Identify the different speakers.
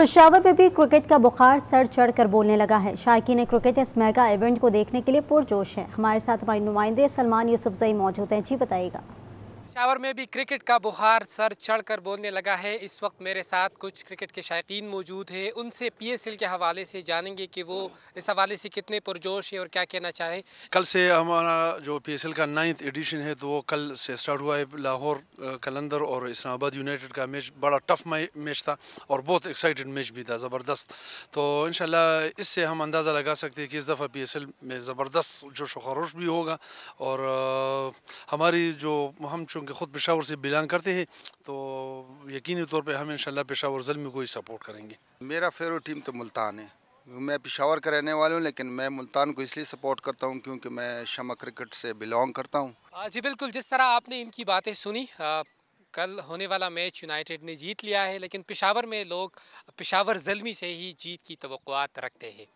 Speaker 1: पशावर में भी क्रिकेट का बुखार सर चढ़ कर बोलने लगा है ने क्रिकेट इस मेगा इवेंट को देखने के लिए पुरजोश है हमारे साथ हमारे नुमाइंदे सलमान यूसुफ मौजूद हैं जी बताइएगा
Speaker 2: पेशावर में भी क्रिकेट का बुखार सर चढ़कर बोलने लगा है इस वक्त मेरे साथ कुछ क्रिकेट के शायकीन मौजूद हैं उनसे पीएसएल के हवाले से जानेंगे कि वो इस हवाले से कितने पुरजोश है और क्या कहना चाहे
Speaker 3: कल से हमारा जो पीएसएल का नाइन्थ एडिशन है तो वो कल से स्टार्ट हुआ है लाहौर कलंदर और इस्लामाबाद यूनाइटेड का मैच बड़ा टफ मैच था और बहुत एक्साइटेड मैच भी था ज़बरदस्त तो इन इससे हम अंदाज़ा लगा सकते हैं कि इस दफ़ा पी में ज़बरदस्त व खरोश भी होगा और हमारी जो हम चूँकि ख़ुद पेशावर से बिलोंग करते हैं तो यकीनी तौर पर हम इन पेशावर जलमी को ही सपोर्ट
Speaker 4: करेंगे मेरा फेवरेट टीम तो मुल्तान है मैं पेशावर का रहने वाला हूँ लेकिन मैं मुल्तान को इसलिए सपोर्ट करता हूँ क्योंकि मैं शमा क्रिकेट से बिलोंग करता हूँ
Speaker 2: हाँ जी बिल्कुल जिस तरह आपने इनकी बातें सुनी आ, कल होने वाला मैच यूनाइटेड ने जीत लिया है लेकिन पेशावर में लोग पेशावर जलमी से ही जीत की तो रखते हैं